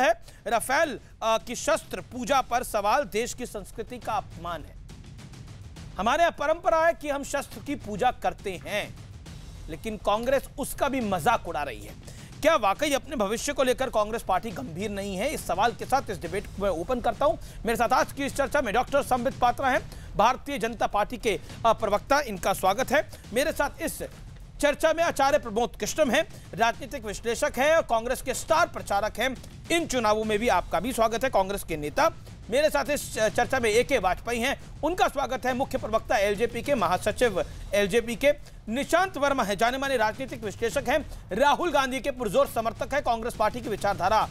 है राफेल की शस्त्र पूजा पर सवाल देश की संस्कृति का अपमान है हमारे यहां परंपरा है कि हम शस्त्र की पूजा करते हैं लेकिन कांग्रेस उसका भी मजाक उड़ा रही है क्या वाकई अपने भविष्य को लेकर कांग्रेस पार्टी गंभीर नहीं है इस सवाल के साथ इस डिबेट को मैं ओपन करता हूं मेरे साथ आज की इस चर्चा में डॉक्टर संबित पात्रा हैं भारतीय जनता पार्टी के प्रवक्ता इनका स्वागत है मेरे साथ इस चर्चा में आचार्य प्रमोद कृष्णम हैं राजनीतिक विश्लेषक हैं और कांग्रेस के स्टार प्रचारक हैं इन चुनावों में भी आपका भी स्वागत है कांग्रेस के नेता मेरे साथ इस चर्चा में ए के वाजपेयी हैं उनका स्वागत है मुख्य प्रवक्ता एलजेपी के महासचिव एलजेपी के निशांत वर्मा है जाने माने राजनीतिक विश्लेषक हैं राहुल गांधी के पुरजोर समर्थक है कांग्रेस पार्टी की विचारधारा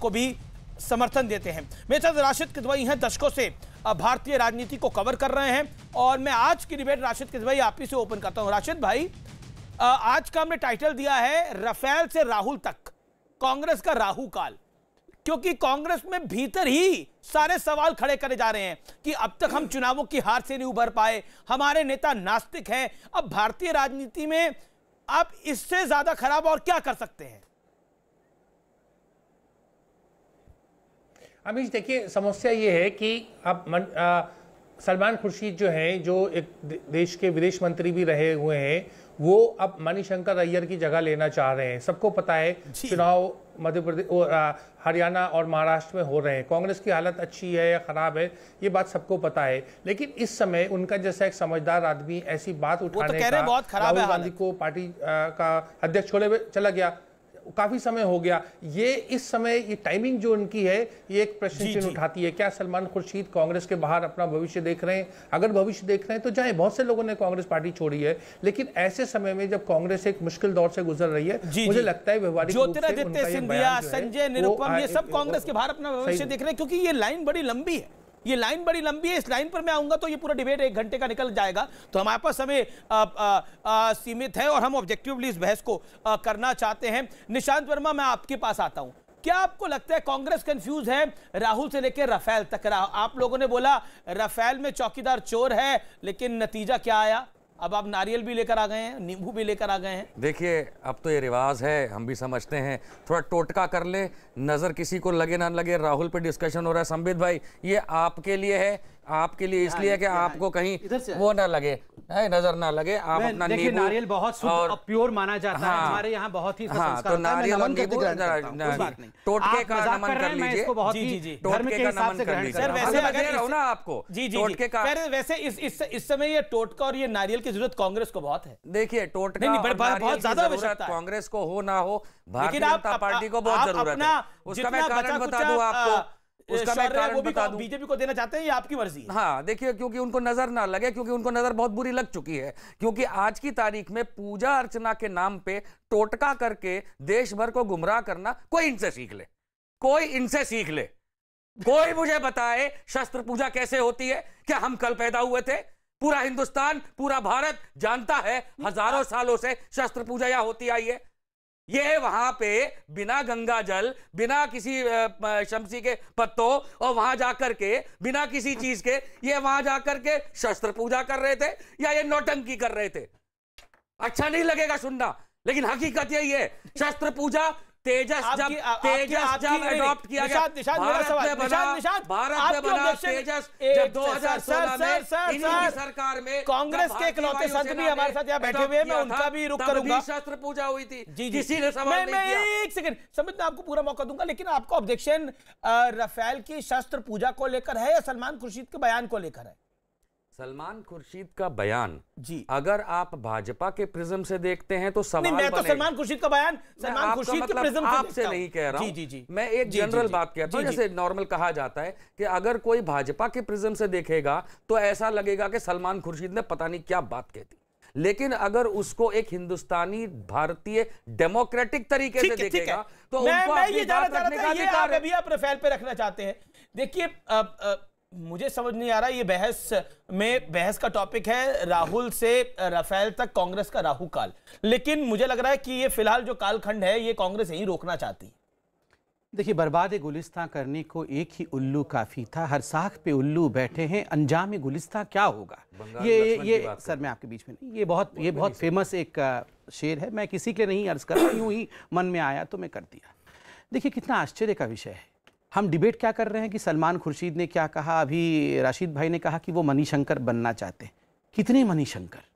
को भी समर्थन देते हैं मेरे साथ राशिद किदवई हैं दशकों से भारतीय राजनीति को कवर कर रहे हैं और मैं आज की डिबेट राशिद किदवाई आप ही से ओपन करता हूँ राशिद भाई आज का हमने टाइटल दिया है रफेल से राहुल तक कांग्रेस का राहु काल क्योंकि कांग्रेस में भीतर ही सारे सवाल खड़े करे जा रहे हैं कि अब तक हम चुनावों की हार से नहीं उभर पाए हमारे नेता नास्तिक हैं अब भारतीय राजनीति में आप इससे ज्यादा खराब और क्या कर सकते हैं अमीश देखिए समस्या ये है कि अब मन, आ, सलमान खुर्शीद जो हैं जो एक देश के विदेश मंत्री भी रहे हुए हैं वो अब मणिशंकर अय्यर की जगह लेना चाह रहे हैं सबको पता है चुनाव मध्य प्रदेश हरियाणा और महाराष्ट्र में हो रहे हैं कांग्रेस की हालत अच्छी है या ख़राब है ये बात सबको पता है लेकिन इस समय उनका जैसा एक समझदार आदमी ऐसी बात तो उठाने तो का राहुल गांधी को पार्टी आ, का अध्यक्ष छोड़े चला गया काफ़ी समय हो गया ये इस समय ये टाइमिंग जो इनकी है ये एक प्रश्न चिन्ह उठाती है क्या सलमान खुर्शीद कांग्रेस के बाहर अपना भविष्य देख रहे हैं अगर भविष्य देख रहे हैं तो जाए बहुत से लोगों ने कांग्रेस पार्टी छोड़ी है लेकिन ऐसे समय में जब कांग्रेस एक मुश्किल दौर से गुजर रही है जी, मुझे जी, लगता है व्यवहारिक ज्योतिरादित्य सिंधिया संजय निरुपम ये सब कांग्रेस के बाहर अपना भविष्य देख रहे हैं क्योंकि ये लाइन बड़ी लंबी है ये लाइन बड़ी लंबी है इस लाइन पर मैं आऊंगा तो ये पूरा डिबेट एक घंटे का निकल जाएगा तो हमारे पास समय सीमित है और हम ऑब्जेक्टिवली इस बहस को आ, करना चाहते हैं निशांत वर्मा मैं आपके पास आता हूं क्या आपको लगता है कांग्रेस कंफ्यूज है राहुल से लेकर राफेल तक आप लोगों ने बोला राफेल में चौकीदार चोर है लेकिन नतीजा क्या आया अब आप नारियल भी लेकर आ गए हैं नींबू भी लेकर आ गए हैं देखिए अब तो ये रिवाज है हम भी समझते हैं थोड़ा टोटका कर ले नज़र किसी को लगे ना लगे राहुल पे डिस्कशन हो रहा है संबित भाई ये आपके लिए है आपके लिए इसलिए कि आपको कहीं वो ना लगे है नजर ना लगे आप अपना देखिए नारियल बहुत और प्योर माना जाता हाँ, है हमारे यहाँ बहुत ही हाँ, तो नारियल और नींबू टोटके का नमन कर लीजिए टोटके का नमन कर लीजिए हाँ, ना आपको जी जी टोटके का वैसे इस समय ये टोटका और ये नारियल की जरूरत कांग्रेस को बहुत है देखिए टोटका बहुत ज्यादा जरूरत कांग्रेस को हो ना हो भारतीय जनता पार्टी को बहुत जरूरत है उसका मैं कारण बता दू आपको उसका मैं कारण बता दूं बीजेपी को देना चाहते हैं ये आपकी मर्जी है हाँ देखिए क्योंकि उनको नजर ना लगे क्योंकि उनको नजर बहुत बुरी लग चुकी है क्योंकि आज की तारीख में पूजा अर्चना के नाम पे टोटका करके देश भर को गुमराह करना कोई इनसे सीख ले कोई इनसे सीख ले कोई मुझे बताए शस्त्र पूजा कैसे होती है क्या हम कल पैदा हुए थे पूरा हिंदुस्तान पूरा भारत जानता है हजारों सालों से शस्त्र पूजा या होती आई है ये वहां पे बिना गंगा जल बिना किसी शमसी के पत्तों और वहां जाकर के बिना किसी चीज के ये वहां जाकर के शस्त्र पूजा कर रहे थे या ये नौटंकी कर रहे थे अच्छा नहीं लगेगा सुनना लेकिन हकीकत यही है शस्त्र पूजा तेजस जब तेजस जब अडॉप्ट किया गया भारत में बना भारत में बना तेजस जब 2016 में इनकी सरकार में कांग्रेस के इकलौते संत भी हमारे साथ यहाँ बैठे हुए हैं मैं उनका भी रुक करूंगा शस्त्र पूजा हुई थी जी किसी ने सवाल नहीं किया एक सेकंड समित मैं आपको पूरा मौका दूंगा लेकिन आपको ऑब्जेक्शन रफेल की शस्त्र पूजा को लेकर है या सलमान खुर्शीद के बयान को लेकर है सलमान खुर्शीद का बयान जी अगर आप भाजपा के प्रिज्म से देखते हैं तो सवाल मैं तो सलमान खुर्शीद का बयान सलमान खुर्शीद मतलब के प्रिज्म आपसे नहीं कह रहा हूँ जी, जी, जी, मैं एक जी, जनरल जी, बात कहता हूँ जैसे नॉर्मल कहा जाता है कि अगर कोई भाजपा के प्रिज्म से देखेगा तो ऐसा लगेगा कि सलमान खुर्शीद ने पता नहीं क्या बात कहती लेकिन अगर उसको एक हिंदुस्तानी भारतीय डेमोक्रेटिक तरीके से देखेगा तो मैं ये जानना ये आप अभी अपने फैल पे रखना चाहते हैं देखिए मुझे समझ नहीं आ रहा ये बहस में बहस का टॉपिक है राहुल से राफेल तक कांग्रेस का राहु काल लेकिन मुझे लग रहा है कि ये फिलहाल जो कालखंड है ये कांग्रेस यही रोकना चाहती देखिए बर्बाद गुलिस्तान करने को एक ही उल्लू काफ़ी था हर साख पे उल्लू बैठे हैं अंजाम गुलिस्तान क्या होगा ये ये सर मैं आपके बीच में नहीं ये बहुत ये बहुत फेमस एक शेर है मैं किसी के नहीं अर्ज कर रही हूँ ही मन में आया तो मैं कर दिया देखिए कितना आश्चर्य का विषय है हम डिबेट क्या कर रहे हैं कि सलमान खुर्शीद ने क्या कहा अभी राशिद भाई ने कहा कि वो मनी शंकर बनना चाहते हैं कितने मनी शंकर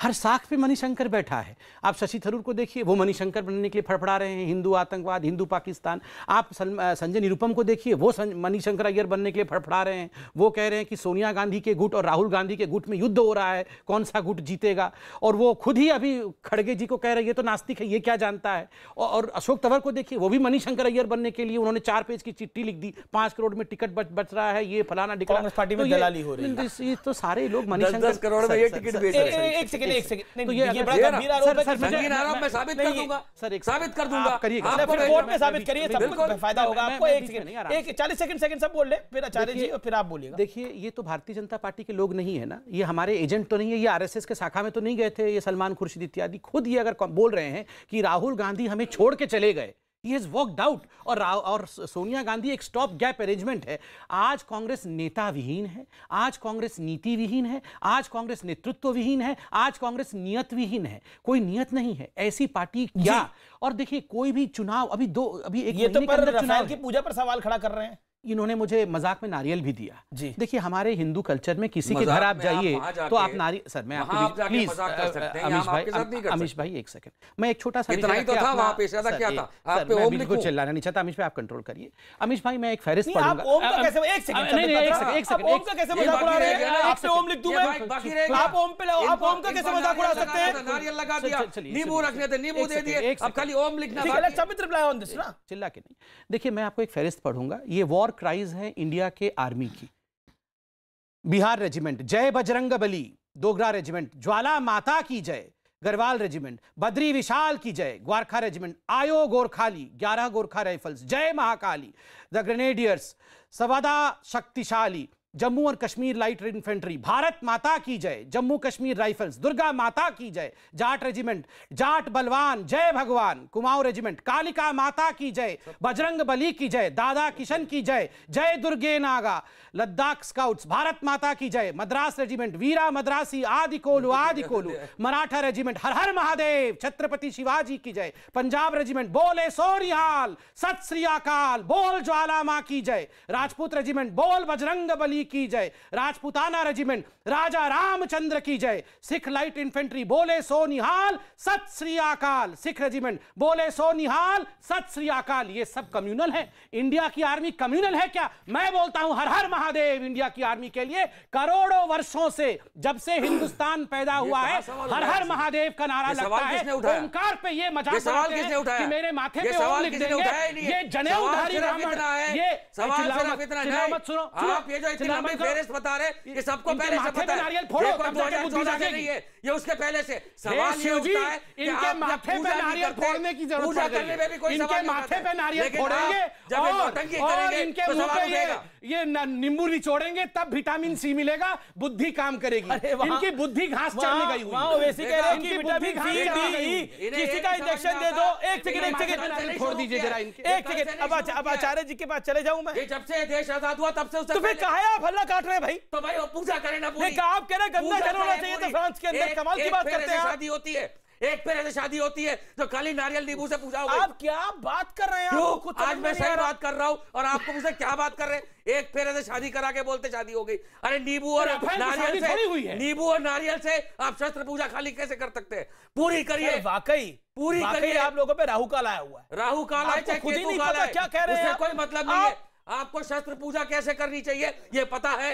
हर साख पे मणिशंकर बैठा है आप शशि थरूर को देखिए वो मणिशंकर बनने के लिए फड़फड़ा रहे हैं हिंदू आतंकवाद हिंदू पाकिस्तान आप संजय निरुपम को देखिए वो मणिशंकर अय्यर बनने के लिए फड़फड़ा रहे हैं वो कह रहे हैं कि सोनिया गांधी के गुट और राहुल गांधी के गुट में युद्ध हो रहा है कौन सा गुट जीतेगा और वो खुद ही अभी खड़गे जी को कह रहे ये तो नास्तिक है ये क्या जानता है और अशोक तंवर को देखिए वो भी मणिशंकर अय्यर बनने के लिए उन्होंने चार पेज की चिट्ठी लिख दी पाँच करोड़ में टिकट बच रहा है ये फलाना टिकट पार्टी में तो दलाली हो रही है तो सारे लोग मणिशंकर करोड़ में ये टिकट बेच रहे हैं तो ये देखिए ये तो भारतीय जनता पार्टी के लोग नहीं है ना ये हमारे एजेंट तो नहीं है ये आरएसएस के शाखा में तो नहीं गए थे ये सलमान खुर्शीद इत्यादि खुद ये अगर बोल रहे हैं कि राहुल गांधी हमें छोड़ के चले गए ही हैज वॉकड आउट और और सोनिया गांधी एक स्टॉप गैप अरेंजमेंट है आज कांग्रेस नेता विहीन है आज कांग्रेस नीति विहीन है आज कांग्रेस नेतृत्व विहीन है आज कांग्रेस नियत विहीन है कोई नियत नहीं है ऐसी पार्टी क्या और देखिए कोई भी चुनाव अभी दो अभी एक ये तो पर की पूजा पर सवाल खड़ा कर रहे हैं इन्होंने मुझे मजाक में नारियल भी दिया जी देखिए हमारे हिंदू कल्चर में किसी के घर आप जाइए तो आप नारियल सर मैं आपको प्लीज अमीश भाई अमीश भाई एक सेकंड मैं एक छोटा सा बिल्कुल चिल्लाना नहीं चाहता अमीश भाई आप कंट्रोल करिए अमीश भाई मैं एक फहरिस्त चिल्ला के नहीं देखिए मैं आपको एक फेरिस्त पढ़ूंगा ये वॉर क्राइज है इंडिया के आर्मी की बिहार रेजिमेंट जय बजरंग बली डोगरा रेजिमेंट ज्वाला माता की जय गरवाल रेजिमेंट बद्री विशाल की जय ग्वारखा रेजिमेंट आयो गोरखाली ग्यारह गोरखा राइफल्स जय महाकाली द ग्रेनेडियर्स सवादा शक्तिशाली जम्मू और कश्मीर लाइट इन्फेंट्री भारत माता की जय जम्मू कश्मीर राइफल्स दुर्गा माता की जय जाट रेजिमेंट जाट बलवान जय भगवान कुमाऊं रेजिमेंट कालिका माता की जय बजरंग बली की जय दादा किशन की जय जय दुर्गे नागा लद्दाख स्काउट्स भारत माता की जय मद्रास रेजिमेंट वीरा मद्रासी आदि कोलू आदि कोलू मराठा रेजिमेंट हर हर महादेव छत्रपति शिवाजी की जय पंजाब रेजिमेंट बोले सोरिहाल सत श्री अकाल बोल ज्वाला माँ की जय राजपूत रेजिमेंट बोल बजरंग बली जी की जय राजपुताना रेजिमेंट राजा रामचंद्र की जय सिख लाइट इन्फेंट्री बोले सो निहाल सत श्री अकाल सिख रेजिमेंट बोले सो निहाल सत श्री अकाल ये सब कम्युनल है इंडिया की आर्मी कम्युनल है क्या मैं बोलता हूं हर हर महादेव इंडिया की आर्मी के लिए करोड़ों वर्षों से जब से हिंदुस्तान पैदा हुआ है हर हर महादेव का नारा लगता है ओंकार पे ये मजाक सवाल किसने उठाया कि मेरे माथे पे ओम लिख देंगे ये जनेऊधारी ब्राह्मण है ये सवाल सिर्फ इतना नहीं हाँ, आप ये जो उसके पहले से सवाल इनके माथे पे नारियल फोड़ने की जरूरत भी माथे पे नारियल फोड़ेंगे जब इनके तो ये ये नींबू निचोड़ेंगे तब विटामिन सी मिलेगा बुद्धि काम करेगी इनकी बुद्धि घास चढ़ने गई हुई कह रहे हैं कि किसी का इंजेक्शन दे दो एक सेकंड एक सेकंड छोड़ दीजिए जरा एक सेकंड अब आचार्य जी के पास चले जाऊं मैं जब से देश आजाद हुआ तब से तो फिर कहा फल्ला काट रहे हैं भाई तो भाई वो पूजा करें ना पूरी आप कह रहे गंदा जल होना चाहिए तो फ्रांस के अंदर कमाल की बात करते हैं शादी होती है एक पेड़ ऐसे शादी होती है तो खाली नारियल नींबू से पूजा होगी आप क्या बात कर रहे हैं आप कुछ आज मैं सही बात कर रहा हूँ और आपको मुझसे क्या बात कर रहे हैं एक फिर ऐसे शादी करा के बोलते शादी हो गई अरे नींबू और तो नारियल से नींबू और नारियल से आप शस्त्र पूजा खाली कैसे कर सकते हैं पूरी करिए वाकई पूरी करिए आप लोगों पर राहुकाल आया हुआ है राहु काल आया खुद ही नहीं क्या कह रहे हैं कोई मतलब नहीं है आपको शस्त्र पूजा कैसे करनी चाहिए यह पता है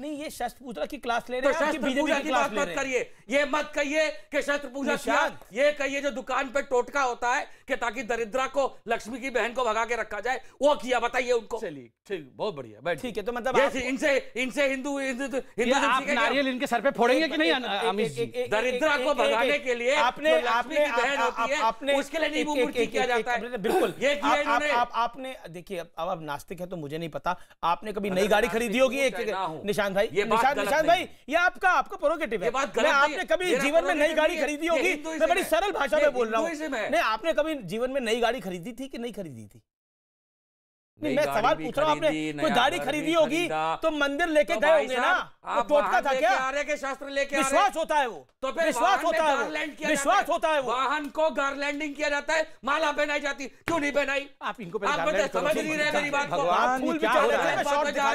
नहीं ये शस्त्र पूजा की क्लास ले रहे तो हैं तो शस्त्र पूजा की बात मत करिए ये मत कहिए कि शस्त्र पूजा किया ये कहिए जो दुकान पे टोटका होता है कि ताकि दरिद्रा को लक्ष्मी की बहन को भगा के रखा जाए वो किया बताइए उनको चलिए ठीक बहुत बढ़िया बैठ ठीक है तो मतलब इनसे इनसे हिंदू हिंदू नारियल इनके सर पे फोड़ेंगे की नहीं दरिद्रा को भगाने के लिए आपने आपने बहन होती है उसके लिए नींबू मूर्ति किया जाता है बिल्कुल ये आपने देखिए अब आप नास्तिक है तो मुझे नहीं पता आपने कभी नई गाड़ी खरीदी होगी एक निशान निशान भाई ये निशान निशान भाई ये आपका आपका प्रोगेटिव है मैं आपने कभी जीवन में नई गाड़ी खरीदी होगी मैं बड़ी सरल भाषा में बोल रहा हूँ नहीं आपने कभी जीवन में नई गाड़ी खरीदी थी कि नहीं खरीदी थी मैं सवाल पूछ रहा हूँ आपने कोई गाड़ी खरीदी होगी तो मंदिर लेके तो गए होंगे ना टोटका तो था क्या आर्य के शास्त्र लेके विश्वास होता है वो तो फिर विश्वास होता है विश्वास होता है वो वाहन को गारलैंडिंग किया जाता है माला पहनाई जाती क्यों नहीं पहनाई आप इनको समझ नहीं रहे मेरी बात को